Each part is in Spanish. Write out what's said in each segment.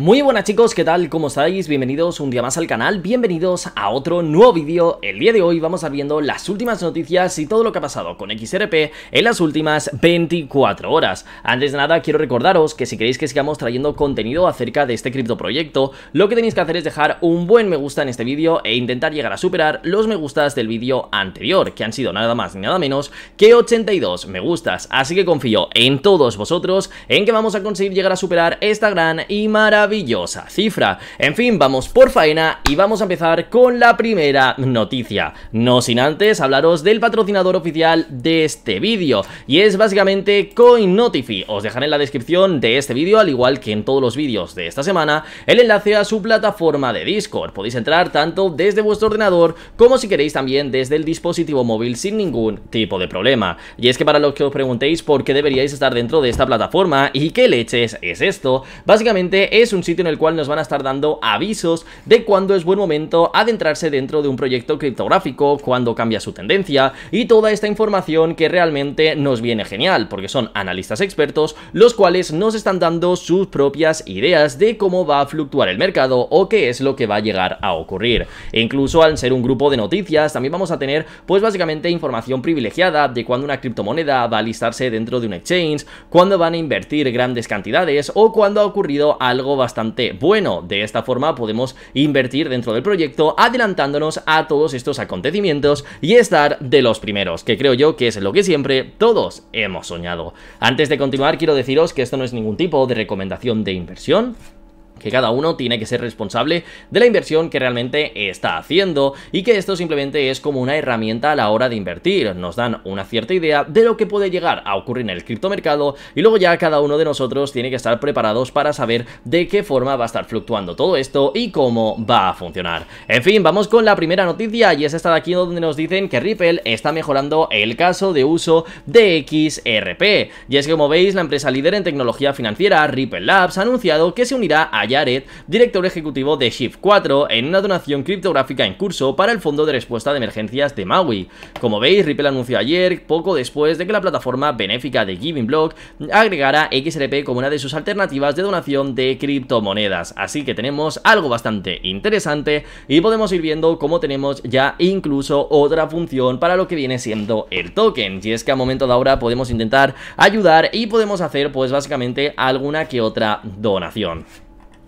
Muy buenas chicos, ¿qué tal? ¿Cómo estáis? Bienvenidos un día más al canal, bienvenidos a otro nuevo vídeo. El día de hoy vamos a viendo las últimas noticias y todo lo que ha pasado con XRP en las últimas 24 horas. Antes de nada, quiero recordaros que si queréis que sigamos trayendo contenido acerca de este criptoproyecto, lo que tenéis que hacer es dejar un buen me gusta en este vídeo e intentar llegar a superar los me gustas del vídeo anterior, que han sido nada más ni nada menos que 82 me gustas. Así que confío en todos vosotros en que vamos a conseguir llegar a superar esta gran y maravillosa maravillosa cifra. En fin, vamos por faena y vamos a empezar con la primera noticia. No sin antes hablaros del patrocinador oficial de este vídeo y es básicamente CoinNotify. Os dejaré en la descripción de este vídeo, al igual que en todos los vídeos de esta semana, el enlace a su plataforma de Discord. Podéis entrar tanto desde vuestro ordenador como si queréis también desde el dispositivo móvil sin ningún tipo de problema. Y es que para los que os preguntéis por qué deberíais estar dentro de esta plataforma y qué leches es esto, básicamente es un sitio en el cual nos van a estar dando avisos de cuándo es buen momento adentrarse dentro de un proyecto criptográfico, cuándo cambia su tendencia y toda esta información que realmente nos viene genial, porque son analistas expertos los cuales nos están dando sus propias ideas de cómo va a fluctuar el mercado o qué es lo que va a llegar a ocurrir. E incluso al ser un grupo de noticias también vamos a tener pues básicamente información privilegiada de cuándo una criptomoneda va a listarse dentro de un exchange, cuándo van a invertir grandes cantidades o cuándo ha ocurrido algo bastante bueno. De esta forma podemos invertir dentro del proyecto adelantándonos a todos estos acontecimientos y estar de los primeros, que creo yo que es lo que siempre todos hemos soñado. Antes de continuar quiero deciros que esto no es ningún tipo de recomendación de inversión, que cada uno tiene que ser responsable de la inversión que realmente está haciendo y que esto simplemente es como una herramienta a la hora de invertir. Nos dan una cierta idea de lo que puede llegar a ocurrir en el criptomercado y luego ya cada uno de nosotros tiene que estar preparados para saber de qué forma va a estar fluctuando todo esto y cómo va a funcionar. En fin, vamos con la primera noticia y es esta de aquí donde nos dicen que Ripple está mejorando el caso de uso de XRP. Y es que como veis, la empresa líder en tecnología financiera, Ripple Labs, ha anunciado que se unirá a Jared, director ejecutivo de Shift 4, en una donación criptográfica en curso para el Fondo de Respuesta de Emergencias de Maui. Como veis, Ripple anunció ayer, poco después de que la plataforma benéfica de Giving Block agregara XRP como una de sus alternativas de donación de criptomonedas. Así que tenemos algo bastante interesante y podemos ir viendo cómo tenemos ya incluso otra función para lo que viene siendo el token. Y es que a momento de ahora podemos intentar ayudar y podemos hacer pues básicamente alguna que otra donación.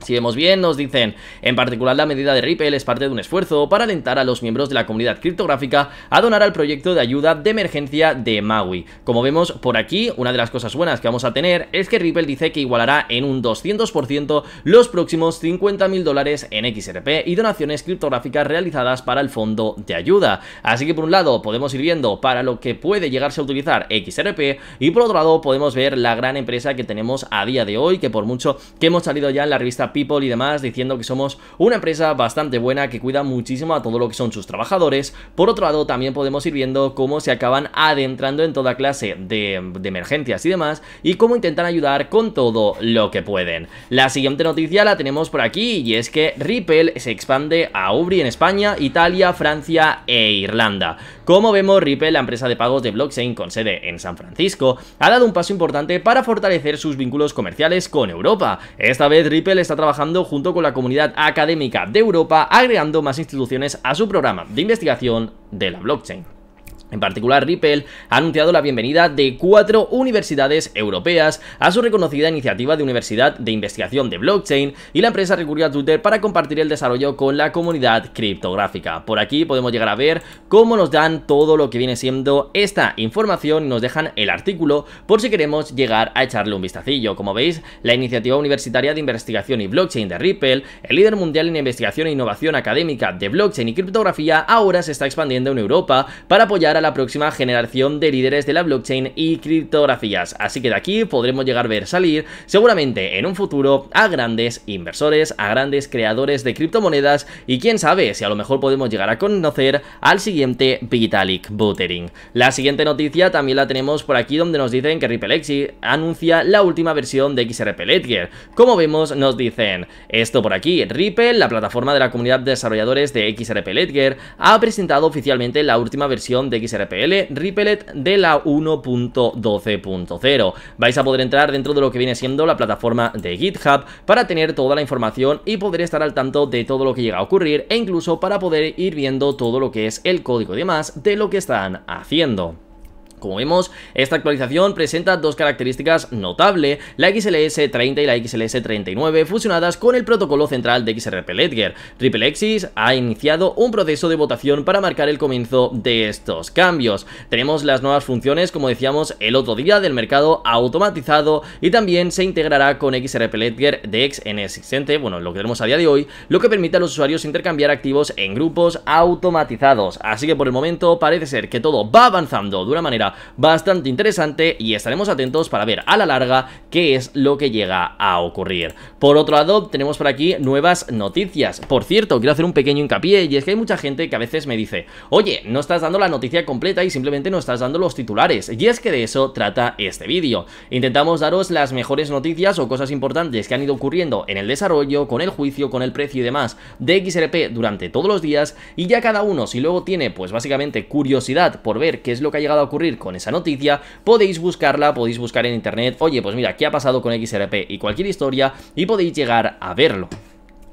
Si vemos bien, nos dicen, en particular la medida de Ripple es parte de un esfuerzo para alentar a los miembros de la comunidad criptográfica a donar al proyecto de ayuda de emergencia de Maui. Como vemos por aquí, una de las cosas buenas que vamos a tener es que Ripple dice que igualará en un 200% los próximos 50.000 dólares en XRP y donaciones criptográficas realizadas para el fondo de ayuda. Así que por un lado podemos ir viendo para lo que puede llegarse a utilizar XRP y por otro lado podemos ver la gran empresa que tenemos a día de hoy que por mucho que hemos salido ya en la revista People y demás, diciendo que somos una empresa bastante buena que cuida muchísimo a todo lo que son sus trabajadores. Por otro lado, también podemos ir viendo cómo se acaban adentrando en toda clase de, emergencias y demás, y cómo intentan ayudar con todo lo que pueden. La siguiente noticia la tenemos por aquí, y es que Ripple se expande a Ubri en España, Italia, Francia e Irlanda. Como vemos, Ripple, la empresa de pagos de blockchain con sede en San Francisco, ha dado un paso importante para fortalecer sus vínculos comerciales con Europa. Esta vez Ripple está trabajando junto con la comunidad académica de Europa, agregando más instituciones a su programa de investigación de la blockchain. En particular, Ripple ha anunciado la bienvenida de cuatro universidades europeas a su reconocida iniciativa de Universidad de Investigación de Blockchain y la empresa recurrió a Twitter para compartir el desarrollo con la comunidad criptográfica. Por aquí podemos llegar a ver cómo nos dan todo lo que viene siendo esta información y nos dejan el artículo por si queremos llegar a echarle un vistacillo. Como veis, la iniciativa universitaria de investigación y blockchain de Ripple, el líder mundial en investigación e innovación académica de blockchain y criptografía, ahora se está expandiendo en Europa para apoyar a la próxima generación de líderes de la blockchain y criptografías, así que de aquí podremos llegar a ver salir seguramente en un futuro a grandes inversores, a grandes creadores de criptomonedas y quién sabe si a lo mejor podemos llegar a conocer al siguiente Vitalik Buterin. La siguiente noticia también la tenemos por aquí donde nos dicen que X anuncia la última versión de XRP Ledger. Como vemos nos dicen esto por aquí, Ripple, la plataforma de la comunidad de desarrolladores de XRP Ledger, ha presentado oficialmente la última versión de XRP RPL Ripelet de la 1.12.0. Vais a poder entrar dentro de lo que viene siendo la plataforma de GitHub para tener toda la información y poder estar al tanto de todo lo que llega a ocurrir e incluso para poder ir viendo todo lo que es el código y demás de lo que están haciendo. Como vemos, esta actualización presenta dos características notables, la XLS30 y la XLS39 fusionadas con el protocolo central de XRP Ledger. TripleXis ha iniciado un proceso de votación para marcar el comienzo de estos cambios. Tenemos las nuevas funciones, como decíamos el otro día, del mercado automatizado y también se integrará con XRP Ledger DEX en existente, bueno, lo que tenemos a día de hoy, lo que permite a los usuarios intercambiar activos en grupos automatizados. Así que por el momento parece ser que todo va avanzando de una manera bastante interesante y estaremos atentos para ver a la larga qué es lo que llega a ocurrir. Por otro lado, tenemos por aquí nuevas noticias. Por cierto, quiero hacer un pequeño hincapié y es que hay mucha gente que a veces me dice, oye, no estás dando la noticia completa y simplemente no estás dando los titulares. Y es que de eso trata este vídeo. Intentamos daros las mejores noticias o cosas importantes que han ido ocurriendo en el desarrollo, con el juicio, con el precio y demás de XRP durante todos los días y ya cada uno si luego tiene pues básicamente curiosidad por ver qué es lo que ha llegado a ocurrir con esa noticia, podéis buscarla, podéis buscar en internet, oye, pues mira, ¿qué ha pasado con XRP? Y cualquier historia, y podéis llegar a verlo.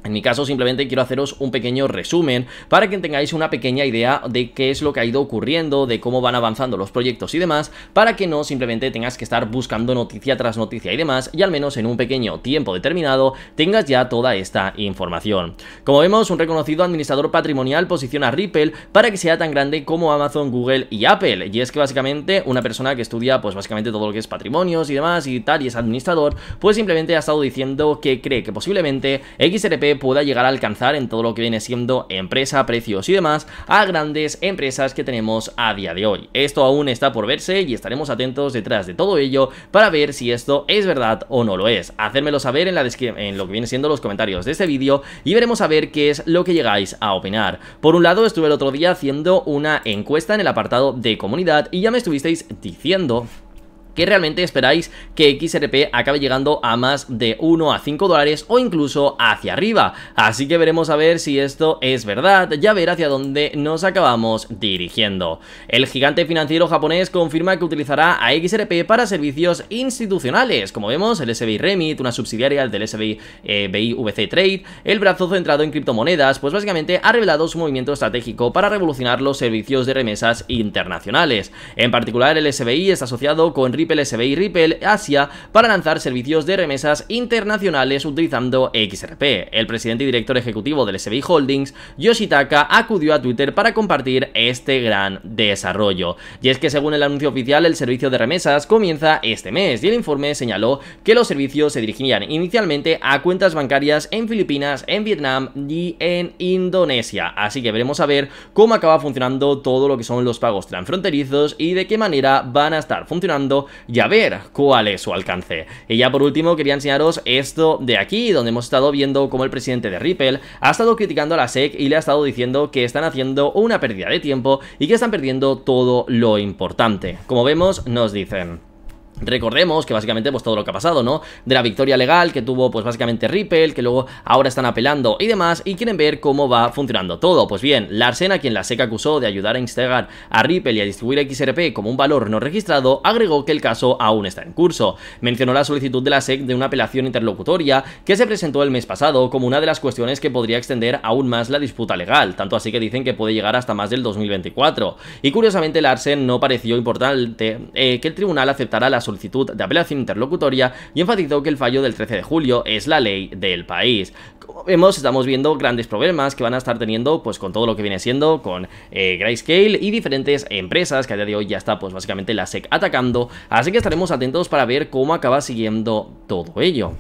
En mi caso simplemente quiero haceros un pequeño resumen para que tengáis una pequeña idea de qué es lo que ha ido ocurriendo, de cómo van avanzando los proyectos y demás, para que no simplemente tengas que estar buscando noticia tras noticia y demás, y al menos en un pequeño tiempo determinado tengas ya toda esta información. Como vemos, un reconocido administrador patrimonial posiciona a Ripple para que sea tan grande como Amazon, Google y Apple, y es que básicamente una persona que estudia pues básicamente todo lo que es patrimonios y demás y tal y es administrador, pues simplemente ha estado diciendo que cree que posiblemente XRP pueda llegar a alcanzar en todo lo que viene siendo empresa, precios y demás a grandes empresas que tenemos a día de hoy. Esto aún está por verse y estaremos atentos detrás de todo ello para ver si esto es verdad o no lo es. Hacérmelo saber en, la en lo que viene siendo los comentarios de este vídeo y veremos a ver qué es lo que llegáis a opinar. Por un lado, estuve el otro día haciendo una encuesta en el apartado de comunidad y ya me estuvisteis diciendo que realmente esperáis que XRP acabe llegando a más de 1 a 5 dólares o incluso hacia arriba. Así que veremos a ver si esto es verdad, ya ver hacia dónde nos acabamos dirigiendo. El gigante financiero japonés confirma que utilizará a XRP para servicios institucionales, como vemos el SBI Remit, una subsidiaria del SBI eh, VC Trade, el brazo centrado en criptomonedas, pues básicamente ha revelado su movimiento estratégico para revolucionar los servicios de remesas internacionales. En particular el SBI está asociado con Ripple Ripple SBI Ripple Asia para lanzar servicios de remesas internacionales utilizando XRP. El presidente y director ejecutivo del SBI Holdings, Yoshitaka, acudió a Twitter para compartir este gran desarrollo. Y es que según el anuncio oficial, el servicio de remesas comienza este mes y el informe señaló que los servicios se dirigirían inicialmente a cuentas bancarias en Filipinas, en Vietnam y en Indonesia. Así que veremos a ver cómo acaba funcionando todo lo que son los pagos transfronterizos y de qué manera van a estar funcionando y a ver cuál es su alcance. Y ya por último quería enseñaros esto de aquí, donde hemos estado viendo cómo el presidente de Ripple ha estado criticando a la SEC y le ha estado diciendo que están haciendo una pérdida de tiempo y que están perdiendo todo lo importante. Como vemos, nos dicen... Recordemos que básicamente pues todo lo que ha pasado, ¿no? De la victoria legal que tuvo pues básicamente Ripple, que luego ahora están apelando y demás y quieren ver cómo va funcionando todo. Pues bien, Larsen, a quien la SEC acusó de ayudar a instigar a Ripple y a distribuir XRP como un valor no registrado, agregó que el caso aún está en curso. Mencionó la solicitud de la SEC de una apelación interlocutoria que se presentó el mes pasado como una de las cuestiones que podría extender aún más la disputa legal, tanto así que dicen que puede llegar hasta más del 2024. Y curiosamente Larsen no pareció importante eh, que el tribunal aceptara las solicitud de apelación interlocutoria y enfatizó que el fallo del 13 de julio es la ley del país. Como vemos, estamos viendo grandes problemas que van a estar teniendo pues con todo lo que viene siendo con eh, Grayscale y diferentes empresas que a día de hoy ya está pues básicamente la SEC atacando, así que estaremos atentos para ver cómo acaba siguiendo todo ello.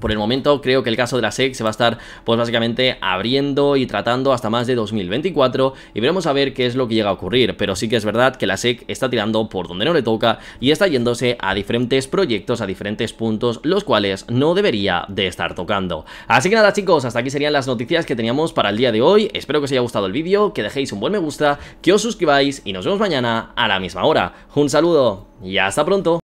Por el momento creo que el caso de la SEC se va a estar pues básicamente abriendo y tratando hasta más de 2024 y veremos a ver qué es lo que llega a ocurrir, pero sí que es verdad que la SEC está tirando por donde no le toca y está yéndose a diferentes proyectos, a diferentes puntos, los cuales no debería de estar tocando. Así que nada chicos, hasta aquí serían las noticias que teníamos para el día de hoy, espero que os haya gustado el vídeo, que dejéis un buen me gusta, que os suscribáis y nos vemos mañana a la misma hora. Un saludo y hasta pronto.